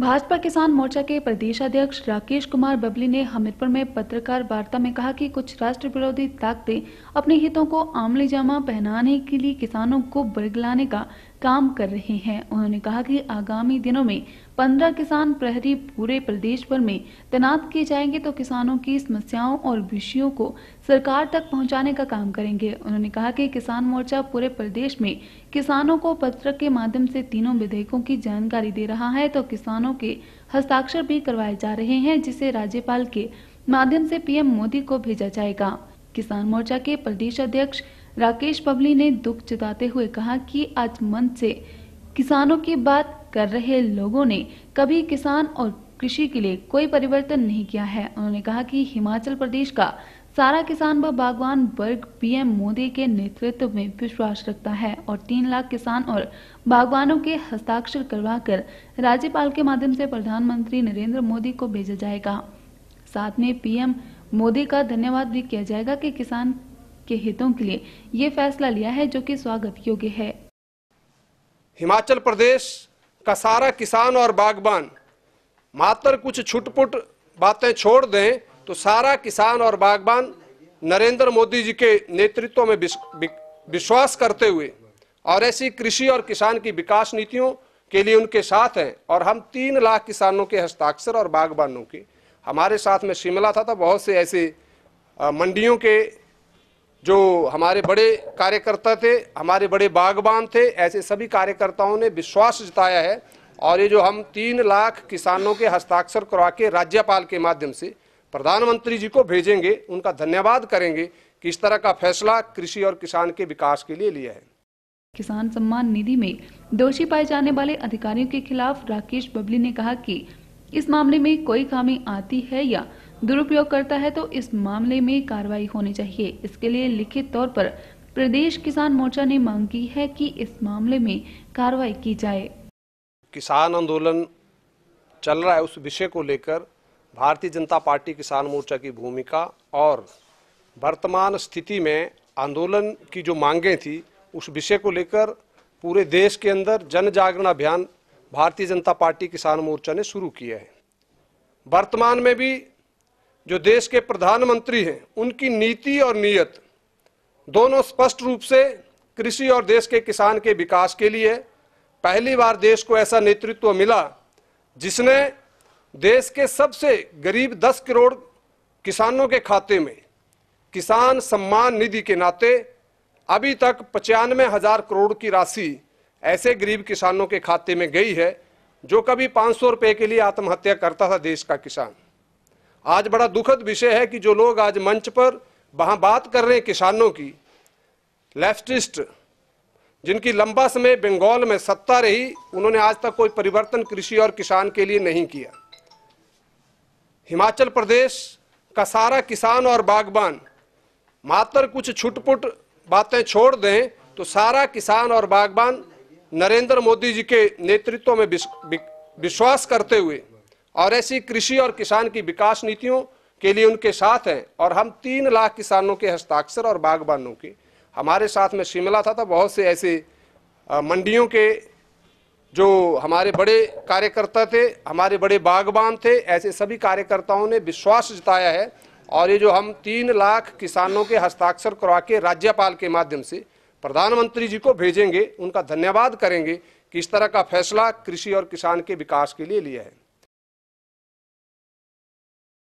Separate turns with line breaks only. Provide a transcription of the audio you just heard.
भाजपा किसान मोर्चा के प्रदेश अध्यक्ष राकेश कुमार बबली ने हमीरपुर में पत्रकार वार्ता में कहा कि कुछ राष्ट्र विरोधी ताकतें अपने हितों को आमले जामा पहनाने के लिए किसानों को बरगलाने का काम कर रहे हैं उन्होंने कहा कि आगामी दिनों में पंद्रह किसान प्रहरी पूरे प्रदेश भर में तैनात किए जाएंगे तो किसानों की समस्याओं और विषयों को सरकार तक पहुंचाने का काम करेंगे उन्होंने कहा कि किसान मोर्चा पूरे प्रदेश में किसानों को पत्र के माध्यम से तीनों विधेयकों की जानकारी दे रहा है तो किसानों के हस्ताक्षर भी करवाए जा रहे हैं जिसे राज्यपाल के माध्यम से पीएम मोदी को भेजा जाएगा किसान मोर्चा के प्रदेश अध्यक्ष राकेश पबली ने दुख जताते हुए कहा कि आज मंच से किसानों की बात कर रहे लोगों ने कभी किसान और कृषि के लिए कोई परिवर्तन नहीं किया है उन्होंने कहा कि हिमाचल प्रदेश का सारा किसान व बागवान वर्ग पीएम मोदी के नेतृत्व में विश्वास रखता है और तीन लाख किसान और बागवानों के हस्ताक्षर करवाकर राज्यपाल के माध्यम से प्रधानमंत्री नरेंद्र मोदी को भेजा जाएगा साथ में पीएम मोदी का धन्यवाद भी किया जाएगा कि किसान के हितों के लिए ये फैसला लिया है जो कि स्वागत योग्य है
हिमाचल प्रदेश का सारा किसान और बागबान मात्र कुछ छुटपुट बातें छोड़ दें तो सारा किसान और बागबान नरेंद्र मोदी जी के नेतृत्व में विश्वास करते हुए और ऐसी कृषि और किसान की विकास नीतियों के लिए उनके साथ हैं और हम तीन लाख किसानों के हस्ताक्षर और बागबानों के हमारे साथ में शिमला था तो बहुत से ऐसे मंडियों के जो हमारे बड़े कार्यकर्ता थे हमारे बड़े बागबान थे ऐसे सभी कार्यकर्ताओं ने विश्वास जताया है और ये जो हम तीन लाख किसानों के हस्ताक्षर करवा के राज्यपाल के माध्यम से प्रधानमंत्री जी को भेजेंगे उनका धन्यवाद करेंगे कि इस तरह का फैसला कृषि और किसान के विकास के लिए लिया है
किसान सम्मान निधि में दोषी पाए जाने वाले अधिकारियों के खिलाफ राकेश बबली ने कहा कि इस मामले में कोई खामी आती है या दुरुपयोग करता है तो इस मामले में कार्रवाई होनी चाहिए इसके लिए लिखित तौर पर प्रदेश किसान मोर्चा ने मांग की है कि इस मामले में कार्रवाई की जाए
किसान आंदोलन चल रहा है उस विषय को लेकर भारतीय जनता पार्टी किसान मोर्चा की भूमिका और वर्तमान स्थिति में आंदोलन की जो मांगे थी उस विषय को लेकर पूरे देश के अंदर जन जागरण अभियान भारतीय जनता पार्टी किसान मोर्चा ने शुरू किया है वर्तमान में भी जो देश के प्रधानमंत्री हैं उनकी नीति और नीयत दोनों स्पष्ट रूप से कृषि और देश के किसान के विकास के लिए पहली बार देश को ऐसा नेतृत्व मिला जिसने देश के सबसे गरीब 10 करोड़ किसानों के खाते में किसान सम्मान निधि के नाते अभी तक पचानवे हजार करोड़ की राशि ऐसे गरीब किसानों के खाते में गई है जो कभी पाँच सौ रुपये के लिए आत्महत्या करता था देश का किसान आज बड़ा दुखद विषय है कि जो लोग आज मंच पर वहां बात कर रहे हैं किसानों की लेफ्टिस्ट जिनकी लंबा समय बंगाल में सत्ता रही उन्होंने आज तक कोई परिवर्तन कृषि और किसान के लिए नहीं किया हिमाचल प्रदेश का सारा किसान और बागबान मात्र कुछ छुटपुट बातें छोड़ दें तो सारा किसान और बागबान नरेंद्र मोदी जी के नेतृत्व में विश्वास करते हुए और ऐसी कृषि और किसान की विकास नीतियों के लिए उनके साथ हैं और हम तीन लाख किसानों के हस्ताक्षर और बागबानों के हमारे साथ में शिमला था तो बहुत से ऐसे मंडियों के जो हमारे बड़े कार्यकर्ता थे हमारे बड़े बागबान थे ऐसे सभी कार्यकर्ताओं ने विश्वास जताया है और ये जो हम तीन लाख किसानों के हस्ताक्षर करवा के राज्यपाल के माध्यम से प्रधानमंत्री जी को भेजेंगे उनका धन्यवाद करेंगे कि इस तरह का फैसला कृषि और किसान के विकास के लिए लिया है